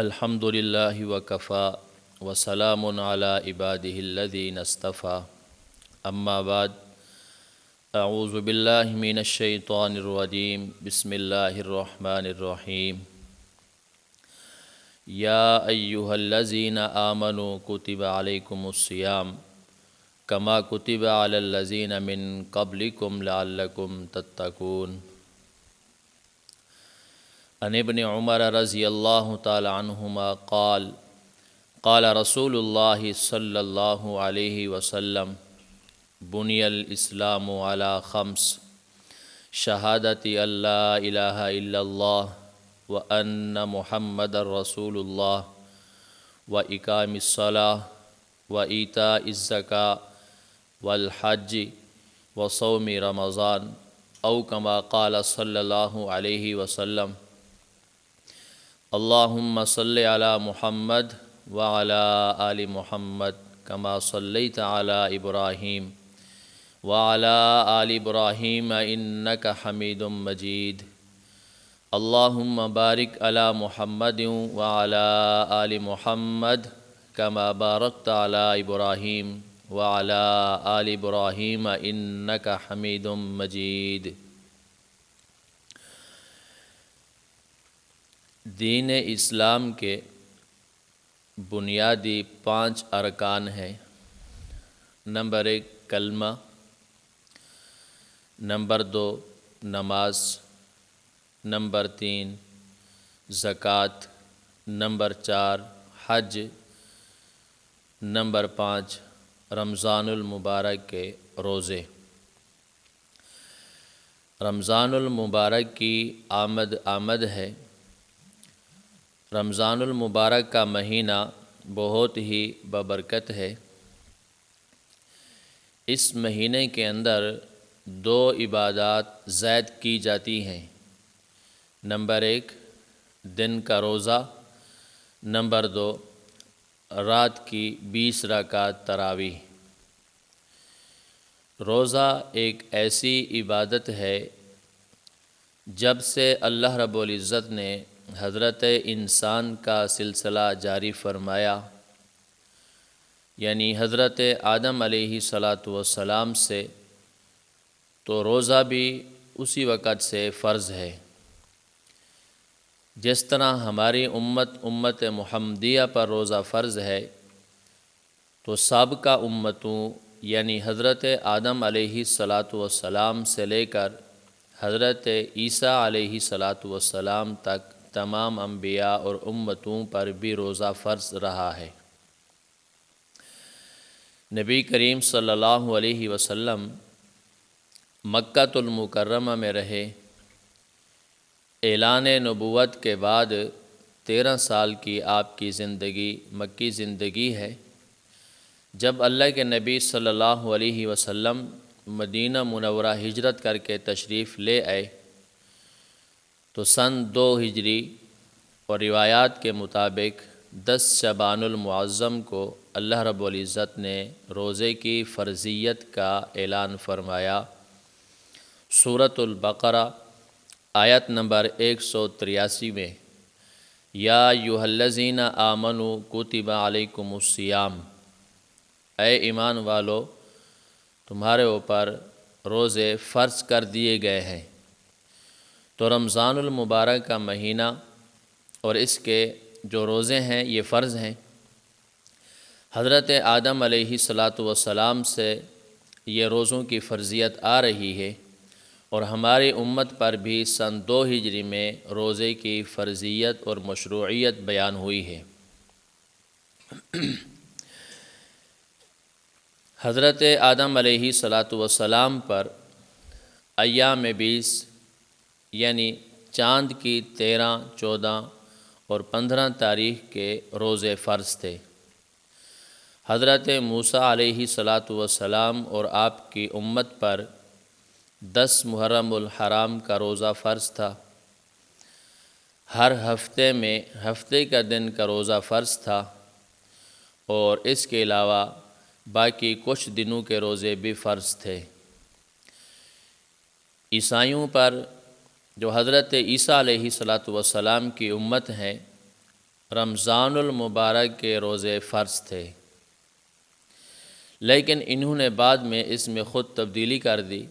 अल्हम्दुलिल्लाहि वकफ़ा वसलाम अला इबादिल्लज़ीन अस्तफ़ा अम्माबाद अऊज़बिल्लिमिनशैतरजीम बसमीम या अयुहल्लज़ीन आमनु कुतिब अलैकुमुस्सियाम कमा कुतिब अलल्लज़ीन मिन कबलिकुम लालकुम तत्तकून अनबन उमर रज़ी अल्लाह तुमा काल काल रसूल सल्ला वसम बुनियल इस्लाम अला खम्स शहादत अल्लाह व अन महमद रसूल व इकामसला व ईता इज़्ज़का वलहज व सौम रमज़ान अव काल सल्लल्लाहु अलैहि वसल्लम अल्लाहुम्मा सल्लि अला मुहम्मद व अला आल मुहम्मद कमा सल्लैत अला इब्राहीम व अला आल इब्राहीम इन्नक हमीदुम मजीद अल्लाहुम्मा बारिक अला मुहम्मद व अला आल मुहम्मद कमा बारकत अला इब्राहीम व अला आल इब्राहीम इन्नक हमीदुम मजीद दीन इस्लाम के बुनियादी पांच अरकान हैं नंबर एक कलमा नंबर दो नमाज नंबर तीन ज़क़़त नंबर चार हज नंबर पाँच रमज़ानमबारक के रोज़े रमज़ानमबारक की आमद आमद है रमज़ानमबारक का महीना बहुत ही बबरकत है इस महीने के अंदर दो इबादत ज़ैद की जाती हैं नंबर एक दिन का रोज़ा नंबर दो रात की बीस रकात तरावी रोज़ा एक ऐसी इबादत है जब से अल्लाह रब्बुल इज़्ज़त ने हज़रत इंसान का सिलसिला जारी फरमाया यानी हज़रत आदम सलात वसलाम से तो रोज़ा भी उसी वक़्त से फ़र्ज़ है जिस तरह हमारी उम्मत उम्मत महमदिया पर रोज़ा फ़र्ज़ है तो सबका उम्मतों यानी हज़रत आदम सलात वसलाम से लेकर हज़रत ईसा सलात वसलाम तक तमाम अम्बिया और उम्मतों पर भी रोज़ा फ़र्ज रहा है नबी करीम सल्लल्लाहु अलैहि वसल्लम मक्तुलमकरमा में रहे ऐलान नबूत के बाद तेरह साल की आपकी ज़िंदगी मक्की ज़िंदगी है जब अल्लाह के नबी सल्लल्लाहु अलैहि वसल्लम मदीना मुनवरा हिजरत करके तशरीफ़ ले आए तो सन दो हिजरी और रिवायात के मुताबिक दस शबानमज़म को अल्लाह रबुल्ज़त ने रोज़े की फ़र्जियत का ऐलान फरमाया सूरतुल्बकरा आयत नंबर एक सौ तिरासी में या यूहल्लजीन आमनु कोतिबा अलकुमस्याम ए ईमान वालो तुम्हारे ऊपर रोज़े फ़र्ज कर दिए गए हैं तो रमज़ानमबारक का महीना और इसके जो रोज़े हैं ये फ़र्ज़ हैं हज़रत आदम सलात वसलाम से ये रोज़ों की फ़र्जियत आ रही है और हमारी उम्मत पर भी सन दो हिजरी में रोज़े की फ़र्जियत और मशरूعियत बयान हुई है हज़रत आदम सलात वसलाम पर अयाम बीस यानी चांद की तेरह चौदह और पंद्रह तारीख के रोज़ फ़र्ज़ थे हज़रत मूसा सलात वसलाम और आपकी उम्मत पर दस हराम का रोज़ा फ़र्ज़ था हर हफ्ते में हफ्ते का दिन का रोज़ा फ़र्ज़ था और इसके अलावा बाकी कुछ दिनों के रोज़े भी फ़र्ज़ थे ईसाइयों पर जो हज़रत ईसा सलात वसलाम की उम्मत हैं मुबारक के रोज़े फ़र्ज थे लेकिन इन्होंने बाद में इसमें ख़ुद तब्दीली कर दी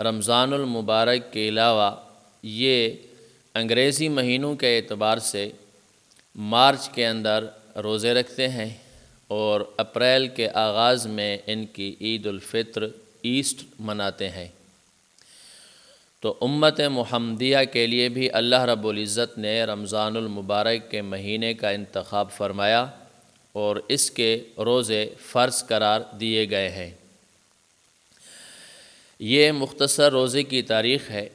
मुबारक के अलावा ये अंग्रेज़ी महीनों के अतबार से मार्च के अंदर रोज़े रखते हैं और अप्रैल के आगाज़ में इनकी ईद फितर ईस्ट मनाते हैं तो उम्मत महमदिया के लिए भी अल्लाह रब्ज़त ने रमज़ानमबारक के महीने का इंतखब फरमाया और इसके रोज़े फ़र्ज करार दिए गए हैं ये मुख्तसर रोज़े की तारीख़ है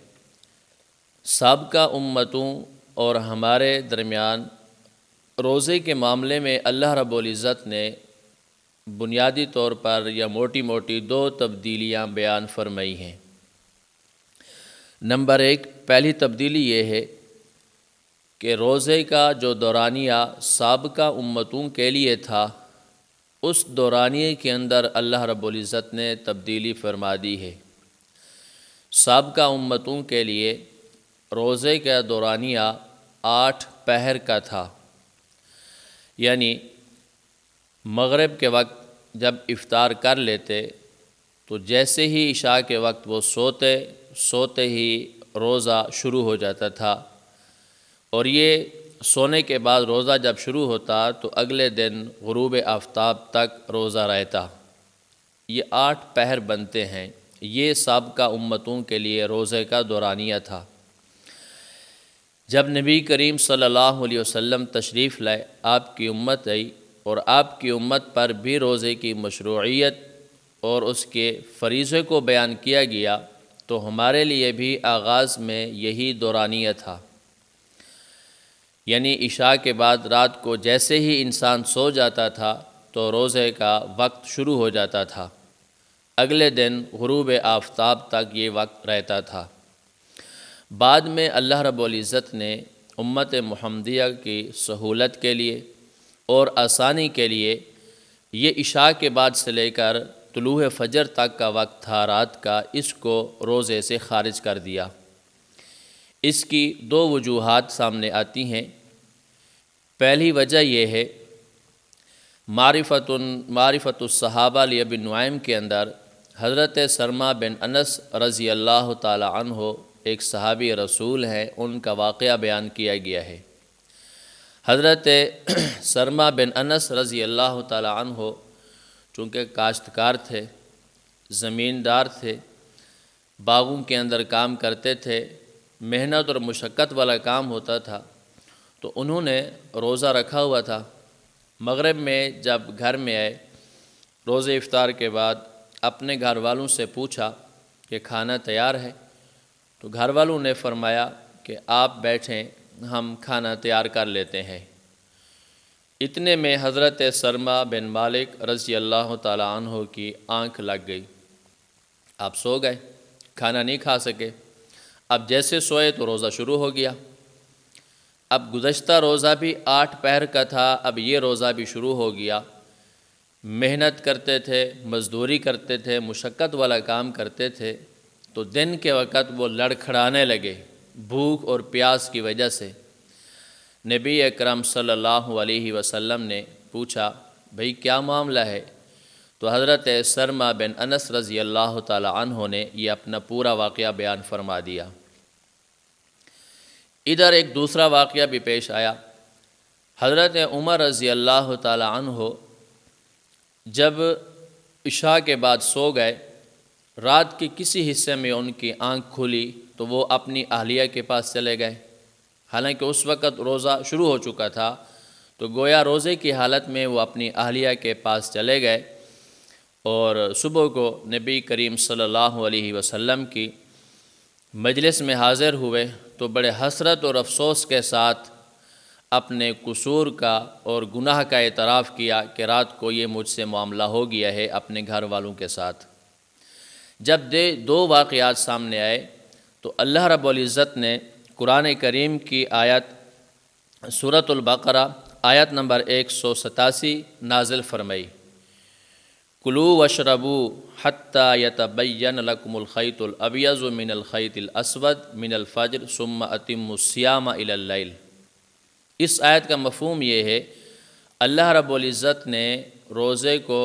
सबका उम्मतों और हमारे दरमियान रोज़े के मामले में अल्लाह रब्ज़त ने बुनियादी तौर पर या मोटी मोटी दो तब्दीलियाँ बयान फरमाई हैं नंबर एक पहली तब्दीली ये है कि रोज़े का जो दौरानिया सबका उम्मतों के लिए था उस दौरानिए के अंदर अल्लाह रब्ज़त ने तब्दीली फरमा दी है सबका उम्मतों के लिए रोज़े का दौरानिया आठ पहर का था यानी मगरब के वक्त जब इफ़ार कर लेते तो जैसे ही इशा के वक्त वो सोते सोते ही रोज़ा शुरू हो जाता था और ये सोने के बाद रोज़ा जब शुरू होता तो अगले दिन गरूब आफ्ताब तक रोज़ा रहता ये आठ पहर बनते हैं ये सबका उम्मतों के लिए रोज़े का दौरानिया था जब नबी करीम सल्लल्लाहु अलैहि वसल्लम तशरीफ़ लाए आपकी उम्मत आई और आपकी उम्मत पर भी रोज़े की मशरूत और उसके फरीज़े को बयान किया गया तो हमारे लिए भी आगाज़ में यही दौरानिया था यानी इशा के बाद रात को जैसे ही इंसान सो जाता था तो रोज़े का वक्त शुरू हो जाता था अगले दिन हरूब आफ्ताब तक ये वक्त रहता था बाद में अल्लाह रब्ज़त ने उम्मत महमदिया की सहूलत के लिए और आसानी के लिए ये इशा के बाद से लेकर तलू फ़जर तक का वक्त था रात का इसको रोज़े से ख़ारिज कर दिया इसकी दो वजूहत सामने आती हैं पहली वजह यह है मारफत मारफतुलसहाबा लियबिन नुआम के अंदर हज़रत सरमा बिन अनस रज़ी अल्लाह तन हो एक सहाबी रसूल हैं उनका वाक़ बयान किया गया है हज़रत सरमा बिन अनस रज़ी अल्लाह हो चूँकि काश्तकार थे ज़मींदार थे बागों के अंदर काम करते थे मेहनत और मशक्क़त वाला काम होता था तो उन्होंने रोज़ा रखा हुआ था मगरब में जब घर में आए रोज़े इफ्तार के बाद अपने घर वालों से पूछा कि खाना तैयार है तो घर वालों ने फरमाया कि आप बैठें हम खाना तैयार कर लेते हैं इतने में हज़रत सरमा बिन मालिक रज़ी अल्लाह तह की आंख लग गई आप सो गए खाना नहीं खा सके अब जैसे सोए तो रोज़ा शुरू हो गया अब गुज्त रोज़ा भी आठ पहर का था अब ये रोज़ा भी शुरू हो गया मेहनत करते थे मज़दूरी करते थे मुशक्क़त वाला काम करते थे तो दिन के वक़्त वो लड़खड़ाने लगे भूख और प्यास की वजह से नबी अकरम सल्लल्लाहु अलैहि वसल्लम ने पूछा भाई क्या मामला है तो हज़रत सरमा बिन अनस रज़ी अल्लाह तहों ने यह अपना पूरा वाक़ बयान फरमा दिया इधर एक दूसरा वाक़ भी पेश आया हज़रत उमर रज़ी अल्लाह तहों जब इशा के बाद सो गए रात के किसी हिस्से में उनकी आंख खुली तो वो अपनी अहलिया के पास चले गए हालांकि उस वक़्त रोज़ा शुरू हो चुका था तो गोया रोज़े की हालत में वो अपनी अहलिया के पास चले गए और सुबह को नबी करीम सल्लल्लाहु अलैहि वसल्लम की मजलिस में हाज़िर हुए तो बड़े हसरत और अफसोस के साथ अपने कसूर का और गुनाह का एतराफ़ किया कि रात को ये मुझसे मामला हो गया है अपने घर वालों के साथ जब दे दो वाक़ात सामने आए तो अल्लाह रब्ज़त ने कुरान करीम की आयत सूरतुल्बकरा आयत नंबर एक सौ सतासी नाजिल फरमई कुलू वशरबू हत्ता यतबैन लकमलख़ैतुलअबियज़ मिनलख़ैतलअसवद मिनलफ़जर सुम अतिमस्याम इल इस आयत का मफहम यह है अल्लाह रब्ज़त ने रोज़े को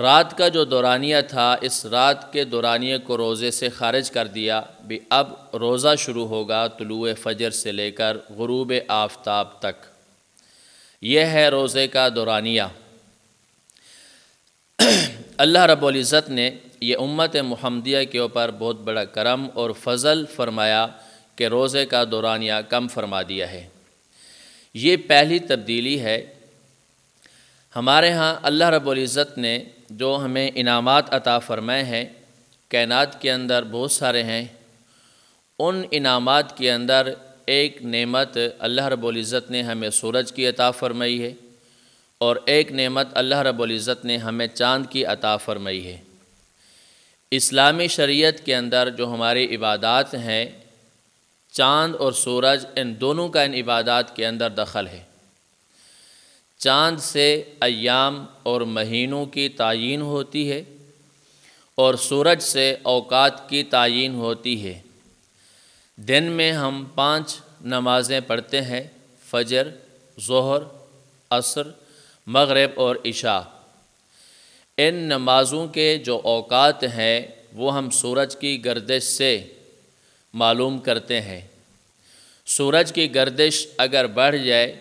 रात का जो दौरानिया था इस रात के दौरानिए को रोज़े से खारिज कर दिया भी अब रोज़ा शुरू होगा तुलु फजर से लेकर गुरूब आफ्ताब तक यह है रोज़े का दौरानिया अल्लाह रब्ज़त ने यह उम्मत महमदिया के ऊपर बहुत बड़ा करम और फजल फरमाया कि रोज़े का दौरानिया कम फरमा दिया है ये पहली तब्दीली है हमारे यहाँ अल्लाह रब्ज़त ने जो हमें इनामात अता फ़रमाए हैं कायनात के अंदर बहुत सारे हैं उन इनामात के अंदर एक नेमत अल्लाह रबुल्ज़त ने हमें सूरज की अता फ़रमाई है और एक नेमत अल्लाह रबुल्ज़त ने हमें चाँद की अता फ़रमाई है इस्लामी शरीयत के अंदर जो हमारी इबादत हैं चाँद और सूरज इन दोनों का इन इबादत के अंदर दखल है चाँद से अयाम और महीनों की तयन होती है और सूरज से अवकात की तयन होती है दिन में हम पांच नमाज़ें पढ़ते हैं फजर जहर असर मगरब और इशा इन नमाज़ों के जो अवकात हैं वो हम सूरज की गर्दिश से मालूम करते हैं सूरज की गर्दिश अगर बढ़ जाए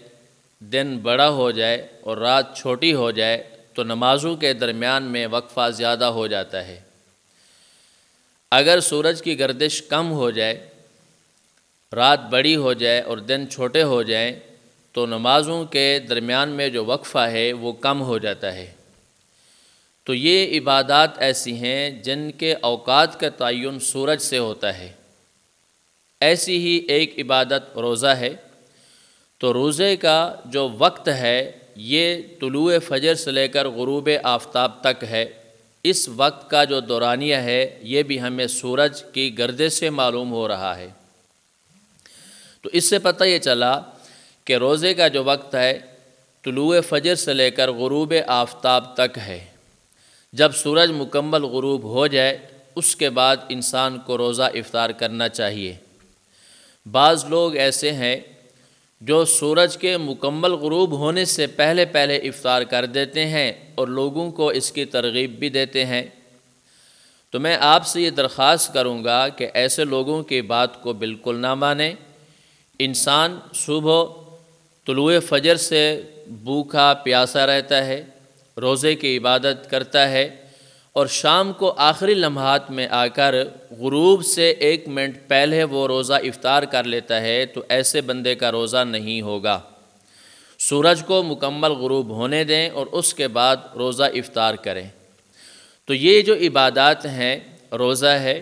दिन बड़ा हो जाए और रात छोटी हो जाए तो नमाज़ों के दरमियान में वक्फ़ा ज़्यादा हो जाता है अगर सूरज की गर्दिश कम हो जाए रात बड़ी हो जाए और दिन छोटे हो जाए तो नमाज़ों के दरमियान में जो वक्फ़ा है वो कम हो जाता है तो ये इबादत ऐसी हैं जिनके अवकात का तयन सूरज से होता है ऐसी ही एक इबादत रोज़ा है तो रोज़े का जो वक्त है ये तुलु फजर से लेकर गरूब आफ्ताब तक है इस वक्त का जो दौरानिया है ये भी हमें सूरज की गर्दे से मालूम हो रहा है तो इससे पता ये चला कि रोज़े का जो वक्त है तुलु फजर से लेकर गुरूब आफ्ताब तक है जब सूरज मुकम्मल गरूब हो जाए उसके बाद इंसान को रोज़ा इफ़ार करना चाहिए बाज़ लोग ऐसे हैं जो सूरज के मुकम्मल गरूब होने से पहले पहले इफ़ार कर देते हैं और लोगों को इसकी तरगीब भी देते हैं तो मैं आपसे ये दरख्वास करूँगा कि ऐसे लोगों की बात को बिल्कुल ना माने इंसान सुबह तुलु फजर से भूखा प्यासा रहता है रोज़े की इबादत करता है और शाम को आखिरी लम्हात में आकर गरूब से एक मिनट पहले वो रोज़ा इफ़ार कर लेता है तो ऐसे बंदे का रोज़ा नहीं होगा सूरज को मुकम्मल गरूब होने दें और उसके बाद रोज़ा इफ़ार करें तो ये जो इबादत हैं रोज़ा है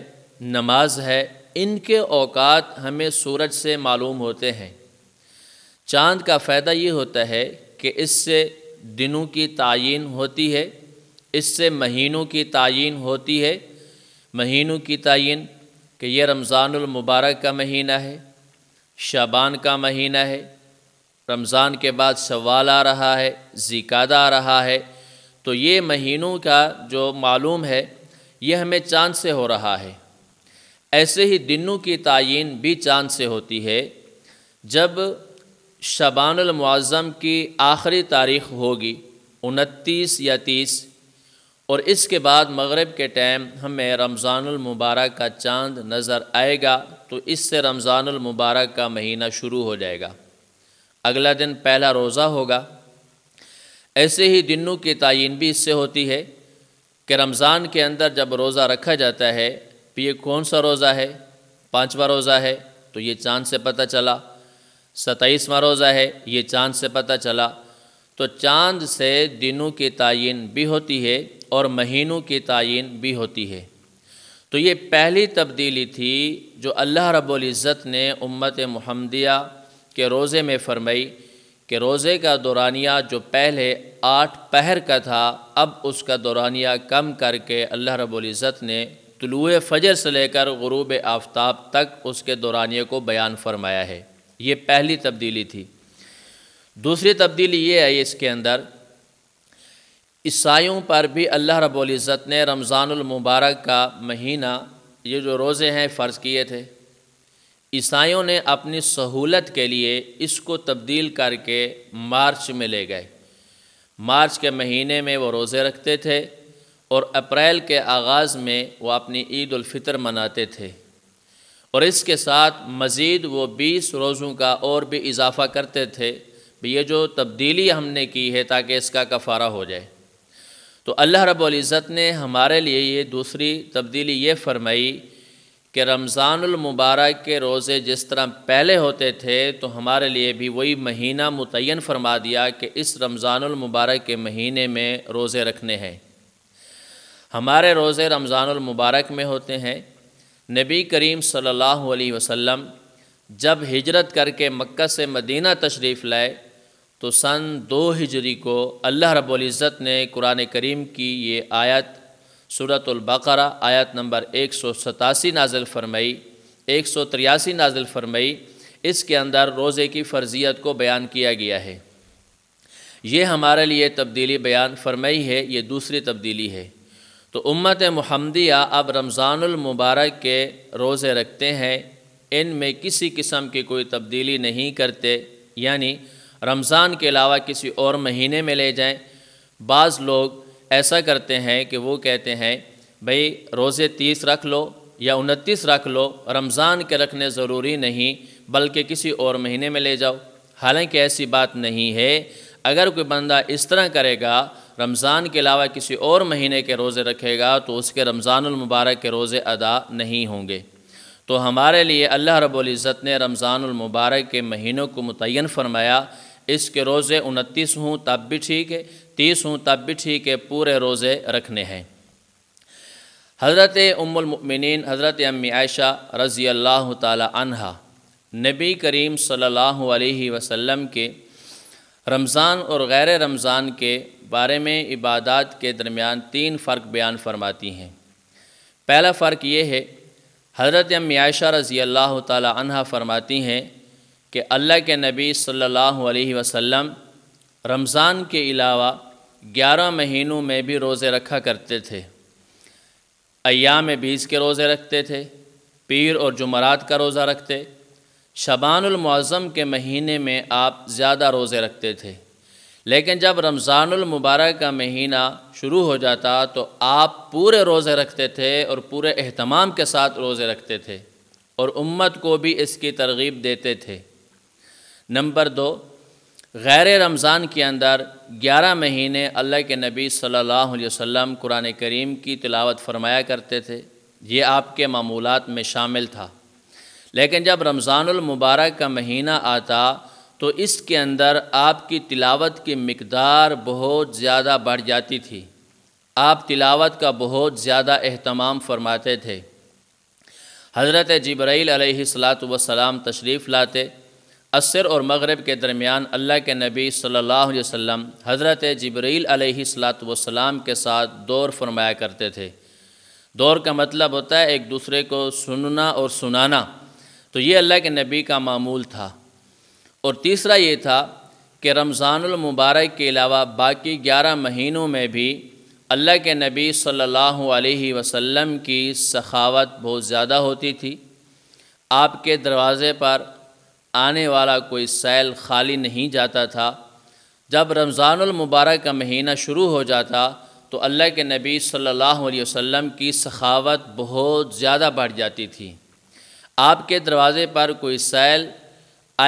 नमाज है इनके अवकात हमें सूरज से मालूम होते हैं चाँद का फ़ायदा ये होता है कि इससे दिनों की तयन होती है इससे महीनों की तयन होती है महीनों की तयन कि यह रमज़ानमबारक का महीना है शाबान का महीना है रमज़ान के बाद शवाल आ रहा है जिकादा आ रहा है तो ये महीनों का जो मालूम है ये हमें चांद से हो रहा है ऐसे ही दिनों की तयन भी चांद से होती है जब शबानमज़म की आखिरी तारीख होगी उनतीस या तीस और इसके बाद मगरब के टाइम हमें रमज़ानमबारक का चांद नज़र आएगा तो इससे रमज़ानमबारक का महीना शुरू हो जाएगा अगला दिन पहला रोज़ा होगा ऐसे ही दिनों की तयन भी इससे होती है कि रमज़ान के अंदर जब रोज़ा रखा जाता है तो ये कौन सा रोज़ा है पाँचवा रोज़ा है तो ये चाँद से पता चला सताईसवा रोज़ा है ये चाँद से पता चला तो चाँद से दिनों की तयन भी होती है और महीनों की तयन भी होती है तो ये पहली तब्दीली थी जो अल्लाह रब्ज़त ने उम्मत महमदिया के रोज़े में फरमाई कि रोज़े का दौरानिया जो पहले आठ पहर का था अब उसका दौरानिया कम करके अल्लाह रब्ज़त ने तलुए फजर से लेकर गुरूब आफ्ताब तक उसके दौरानिए को बयान फरमाया है ये पहली तब्दीली थी दूसरी तब्दीली ये आई इसके अंदर ईसाइयों पर भी अल्लाह रब्ज़त ने रमज़ानमबारक का महीना ये जो रोज़े हैं फ़र्ज़ किए थे ईसाइयों ने अपनी सहूलत के लिए इसको तब्दील करके मार्च में ले गए मार्च के महीने में वो रोज़े रखते थे और अप्रैल के आगाज़ में वो अपनी ईद फितर मनाते थे और इसके साथ मज़ीद वो बीस रोज़ों का और भी इजाफ़ा करते थे ये जो तब्दीली हमने की है ताकि इसका कफ़ारा हो जाए तो अल्लाह रब्ज़त ने हमारे लिए ये दूसरी तब्दीली ये फरमाई कि रमज़ानमबारक के रोज़े जिस तरह पहले होते थे तो हमारे लिए भी वही महीना मुतन फरमा दिया कि इस रमज़ानमबारक के महीने में रोज़े रखने हैं हमारे रोज़े रमज़ानमबारक में होते हैं नबी करीम सल्लल्लाहु अलैहि वसल्लम जब हिजरत करके मक्का से मदीना तशरीफ़ लाए तो सन दो हिजरी को अल्लाह रबुल्ज़त ने कुरान करीम की ये आयत सूरतुल्बकरा आयत नंबर एक सौ सतासी नाजिल फरमाई एक सौ तिरासी नाजिल फरमाई इसके अंदर रोज़े की फ़र्जियत को बयान किया गया है ये हमारे लिए तब्दीली बयान फरमाई है ये दूसरी तब्दीली है तो उम्मत महमदिया अब रमज़ानमबारक के रोज़े रखते हैं इन में किसी किस्म की कोई तब्दीली नहीं करते यानी रमज़ान के अलावा किसी और महीने में ले जाएं बाज़ लोग ऐसा करते हैं कि वो कहते हैं भाई रोज़े तीस रख लो या उनतीस रख लो रमज़ान के रखने ज़रूरी नहीं बल्कि किसी और महीने में ले जाओ हालांकि ऐसी बात नहीं है अगर कोई बंदा इस तरह करेगा रमज़ान के अलावा किसी और महीने के रोज़े रखेगा तो उसके रमज़ानमबारक के रोज़े अदा नहीं होंगे तो हमारे लिए अल्लाह रब्ज़त ने रमज़ानमबारक के महीनों को मुतन फरमाया इसके रोज़े उनतीस हों तब भी ठीक है तीस हूँ तब भी ठीक है पूरे रोज़े रखने हैं हज़रत उमिन हज़रत अम्मी आयशा रज़ी अल्लाह तहा नबी करीम सल्लल्लाहु अलैहि वसल्लम के रमज़ान और गैर रमज़ान के बारे में इबादत के दरमियान तीन फ़र्क बयान फरमाती हैं पहला फ़र्क ये है हज़रत अम्मी आयशा रज़ी अल्लाह तहा फरमाती हैं कि अल्लाह के नबी सल्लल्लाहु अलैहि वसल्लम रमज़ान के अलावा ग्यारह महीनों में भी रोज़े रखा करते थे अयाम बीस के रोज़े रखते थे पीर और जुमरात का रोज़ा रखते शबानमज़म के महीने में आप ज़्यादा रोज़े रखते थे लेकिन जब रमज़ानमबारक का महीना शुरू हो जाता तो आप पूरे रोज़े रखते थे और पूरे अहतमाम के साथ रोज़े रखते थे और उम्मत को भी इसकी तरगीब देते थे नंबर दो गैर रमज़ान के अंदर ग्यारह महीने अल्लाह के नबी सल्लल्लाहु अलैहि वसल्लम कुरान करीम की तिलावत फरमाया करते थे ये आपके मामूलत में शामिल था लेकिन जब रमज़ानमबारक का महीना आता तो इसके अंदर आपकी तिलावत की मकदार बहुत ज़्यादा बढ़ जाती थी आप तिलावत का बहुत ज़्यादा अहतमाम फरमाते थे हज़रत जब्राईल सलात वसलाम तशरीफ़ लाते असर और मगरब के दरमियान अल्लाह के नबी सल्लल्लाहु अलैहि वसल्लम हज़रत जबरील अलैहिस्सलात वसलाम के साथ दौर फरमाया करते थे दौर का मतलब होता है एक दूसरे को सुनना और सुनाना तो ये अल्लाह के नबी का मामूल था और तीसरा ये था कि रमज़ानमबारक के अलावा बाकी ग्यारह महीनों में भी अल्लाह के नबी सल्लल्लाहु अलैहि वसल्लम की सखावत बहुत ज़्यादा होती थी आपके दरवाज़े पर आने वाला कोई सैल खाली नहीं जाता था जब रमज़ानमबारक का महीना शुरू हो जाता तो अल्लाह के नबी सल्लल्लाहु अलैहि वसल्लम की सखावत बहुत ज़्यादा बढ़ जाती थी आपके दरवाज़े पर कोई सैल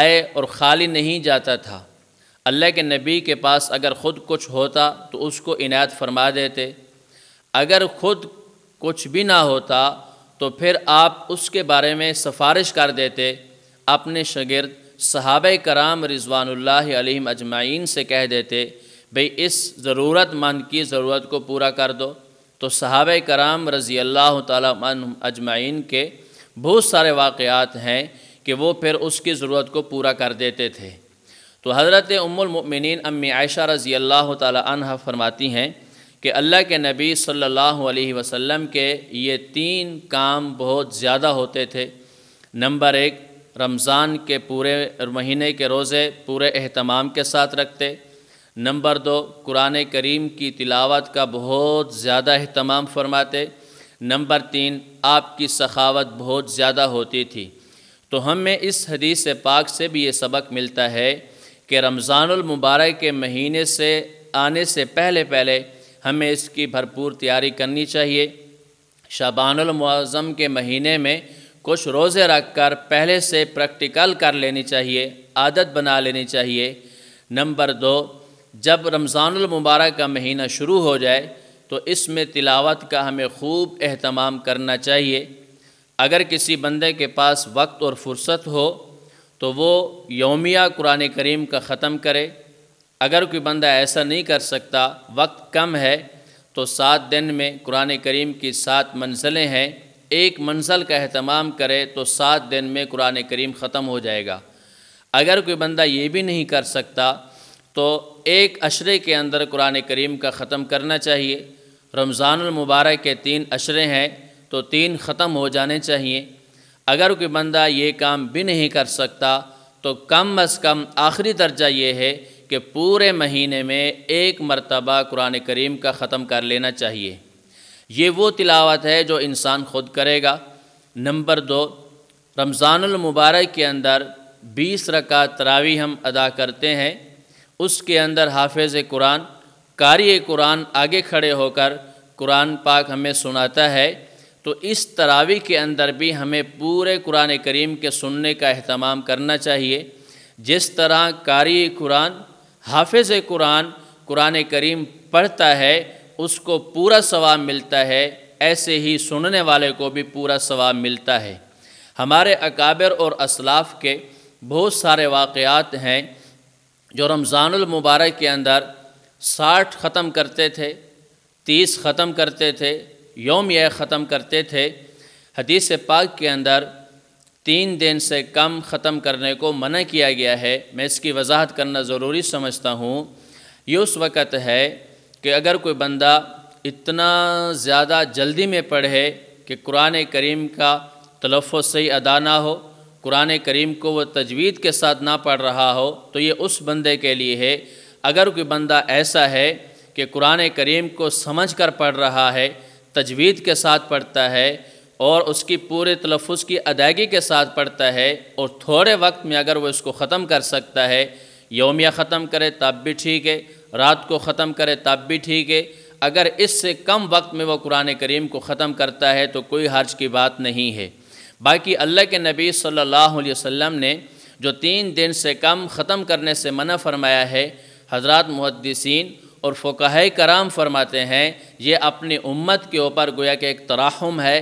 आए और ख़ाली नहीं जाता था अल्लाह के नबी के पास अगर ख़ुद कुछ होता तो उसको इनायत फरमा देते अगर ख़ुद कुछ भी ना होता तो फिर आप उसके बारे में सिफारिश कर देते अपने शगिरद सहाब कराम रिजवानल्ला अजमाइन से कह देते भाई इस ज़रूरतमंद की ज़रूरत को पूरा कर दो तो सहाब कराम रज़ी अल्लाह तजमाइन के बहुत सारे वाक़ात हैं कि वो फिर उसकी ज़रूरत को पूरा कर देते थे तो हज़रत उमिन अम्मी आयशा रज़ी अल्लाह तह फरमाती हैं कि अल्लाह के नबी सल्लल्लाहु अलैहि वसल्लम के ये तीन काम बहुत ज़्यादा होते थे नंबर एक रमज़ान के पूरे महीने के रोज़े पूरे अहतमाम के साथ रखते नंबर दो कुरान करीम की तिलावत का बहुत ज़्यादा अहतमाम फरमाते नंबर तीन आपकी सखावत बहुत ज़्यादा होती थी तो हमें इस हदीस पाक से भी ये सबक मिलता है कि रमज़ानमबारक के महीने से आने से पहले पहले हमें इसकी भरपूर तैयारी करनी चाहिए शबानमज़म के महीने में कुछ रोज़े रखकर पहले से प्रैक्टिकल कर लेनी चाहिए आदत बना लेनी चाहिए नंबर दो जब रमज़ानमबारक का महीना शुरू हो जाए तो इसमें तिलावत का हमें खूब अहतमाम करना चाहिए अगर किसी बंदे के पास वक्त और फुर्सत हो तो वो योमिया कुरान करीम का ख़त्म करे अगर कोई बंदा ऐसा नहीं कर सकता वक्त कम है तो सात दिन में कुरान करीम की सात मंजिलें हैं एक मंजिल का अहतमाम करे तो सात दिन में कुरान करीम ख़त्म हो जाएगा अगर कोई बंदा ये भी नहीं कर सकता तो एक अशरे के अंदर कुरान करीम का ख़त्म करना चाहिए रमज़ानमबारक के तीन अशरे हैं तो तीन ख़त्म हो जाने चाहिए अगर कोई बंदा ये काम भी नहीं कर सकता तो कम अज़ कम आखिरी दर्जा ये है कि पूरे महीने में एक मरतबा कुरान करीम का ख़त्म कर लेना चाहिए ये वो तिलावत है जो इंसान खुद करेगा नंबर दो रमज़ानमबारक के अंदर बीस रका तरावी हम अदा करते हैं उसके अंदर हाफिज़ कुरान कारी कुरान आगे खड़े होकर कुरान पाक हमें सुनाता है तो इस तरावी के अंदर भी हमें पूरे कुरान करीम के सुनने का अहतमाम करना चाहिए जिस तरह कारी कुरान हाफिज़ कुरान कुरान करीम पढ़ता है उसको पूरा सवाब मिलता है ऐसे ही सुनने वाले को भी पूरा सवाब मिलता है हमारे अकाबर और असलाफ के बहुत सारे वाक़ात हैं जो रमज़ानमबारक के अंदर साठ ख़त्म करते थे तीस ख़त्म करते थे योम यह ख़त्म करते थे हदीस पाक के अंदर तीन दिन से कम ख़त्म करने को मना किया गया है मैं इसकी वजाहत करना ज़रूरी समझता हूँ ये उस वक़्त है कि अगर कोई बंदा इतना ज़्यादा जल्दी में पढ़े कि कुरान करीम का तलफ़ सही अदा ना हो कुरान करीम को वह तजवीद के साथ ना पढ़ रहा हो तो ये उस बंदे के लिए है अगर कोई बंदा ऐसा है कि कुरान करीम को समझ कर पढ़ रहा है तजवीद के साथ पढ़ता है और उसकी पूरे तलफ़ की अदायगी के साथ पढ़ता है और थोड़े वक्त में अगर वह इसको ख़त्म कर सकता है योमिया ख़त्म करे तब भी ठीक है रात को ख़त्म करे तब भी ठीक है अगर इससे कम वक्त में वो कुरान करीम को ख़त्म करता है तो कोई हर्ज की बात नहीं है बाकी अल्लाह के नबी सल्लल्लाहु अलैहि वसल्लम ने जो तीन दिन से कम ख़त्म करने से मना फरमाया है हजरत मुहदसिन और फ़ुकाह कराम फरमाते हैं ये अपनी उम्मत के ऊपर गोया के एक तराहम है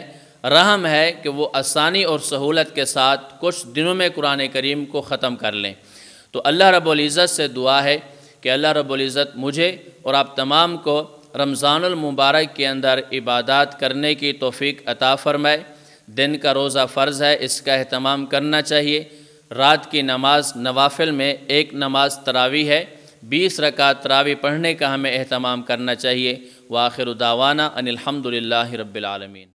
रहम है कि वो आसानी और सहूलत के साथ कुछ दिनों में कुरान करीम को ख़त्म कर लें तो अल्लाह रब्ज़त से दुआ है कि अल्लाह इज़्ज़त मुझे और आप तमाम को रमज़ानमबारक के अंदर इबादत करने की तोफ़ी अता फ़रमाए दिन का रोज़ा फ़र्ज़ है इसका अहतमाम करना चाहिए रात की नमाज नवाफिल में एक नमाज तरावी है बीस रकात तरावी पढ़ने का हमें अहतमाम करना चाहिए वाखिर दावाना अनिलहमदिल्ला रबालमीन